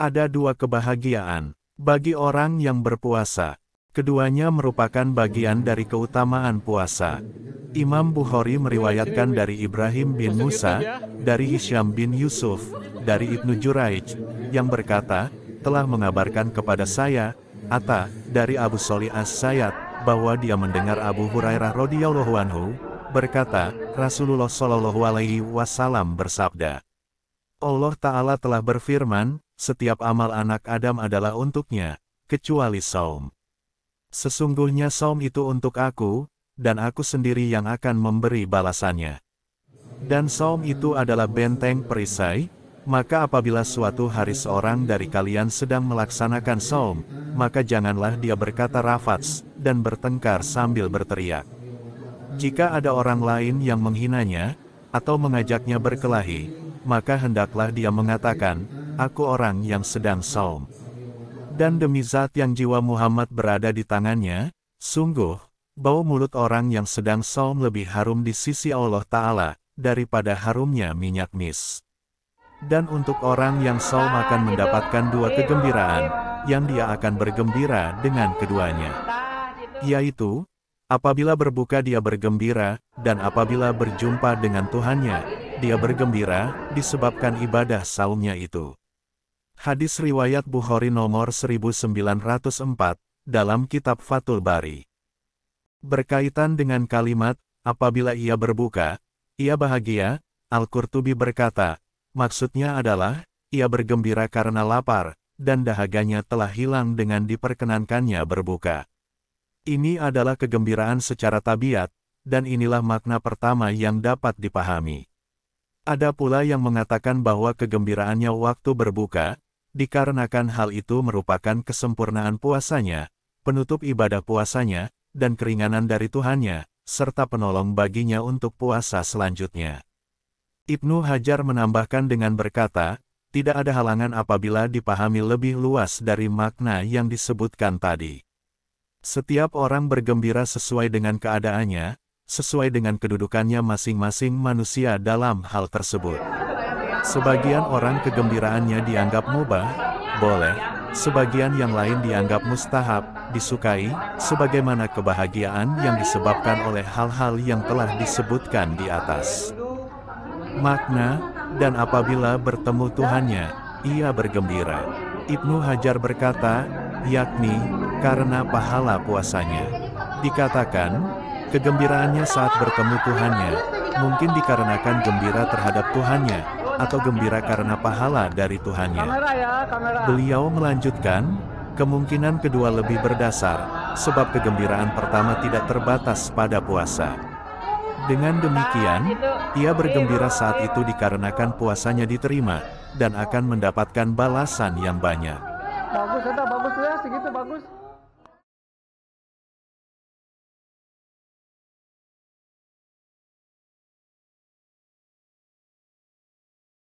Ada dua kebahagiaan bagi orang yang berpuasa. Keduanya merupakan bagian dari keutamaan puasa. Imam Bukhari meriwayatkan dari Ibrahim bin Musa, dari Hisham bin Yusuf, dari Ibnu Juraij, yang berkata, telah mengabarkan kepada saya, Atta, dari Abu Soli As-Sayyad, bahwa dia mendengar Abu Hurairah radhiyallahu anhu, berkata, Rasulullah shallallahu alaihi wasallam bersabda, Allah Ta'ala telah berfirman, setiap amal anak Adam adalah untuknya, kecuali saum. Sesungguhnya saum itu untuk aku, dan aku sendiri yang akan memberi balasannya. Dan saum itu adalah benteng perisai, maka apabila suatu hari seorang dari kalian sedang melaksanakan saum, maka janganlah dia berkata rafats, dan bertengkar sambil berteriak. Jika ada orang lain yang menghinanya, atau mengajaknya berkelahi, maka hendaklah dia mengatakan, aku orang yang sedang saum. Dan demi zat yang jiwa Muhammad berada di tangannya, sungguh, bau mulut orang yang sedang saum lebih harum di sisi Allah Ta'ala, daripada harumnya minyak mis. Dan untuk orang yang saum akan mendapatkan dua kegembiraan, yang dia akan bergembira dengan keduanya. Yaitu, apabila berbuka dia bergembira, dan apabila berjumpa dengan Tuhannya, dia bergembira, disebabkan ibadah saumnya itu. Hadis riwayat Bukhari nomor 1904 dalam kitab Fatul Bari. Berkaitan dengan kalimat apabila ia berbuka, ia bahagia, Al-Qurtubi berkata, maksudnya adalah ia bergembira karena lapar dan dahaganya telah hilang dengan diperkenankannya berbuka. Ini adalah kegembiraan secara tabiat dan inilah makna pertama yang dapat dipahami. Ada pula yang mengatakan bahwa kegembiraannya waktu berbuka dikarenakan hal itu merupakan kesempurnaan puasanya, penutup ibadah puasanya, dan keringanan dari Tuhannya, serta penolong baginya untuk puasa selanjutnya. Ibnu Hajar menambahkan dengan berkata, tidak ada halangan apabila dipahami lebih luas dari makna yang disebutkan tadi. Setiap orang bergembira sesuai dengan keadaannya, sesuai dengan kedudukannya masing-masing manusia dalam hal tersebut. Sebagian orang kegembiraannya dianggap mubah, boleh, sebagian yang lain dianggap mustahab, disukai, sebagaimana kebahagiaan yang disebabkan oleh hal-hal yang telah disebutkan di atas. Makna, dan apabila bertemu Tuhannya, ia bergembira. Ibnu Hajar berkata, yakni, karena pahala puasanya. Dikatakan, kegembiraannya saat bertemu Tuhannya, mungkin dikarenakan gembira terhadap Tuhannya, atau gembira karena pahala dari Tuhannya. Beliau melanjutkan, kemungkinan kedua lebih berdasar, sebab kegembiraan pertama tidak terbatas pada puasa. Dengan demikian, ia bergembira saat itu dikarenakan puasanya diterima, dan akan mendapatkan balasan yang banyak. Bagus, ya, segitu bagus.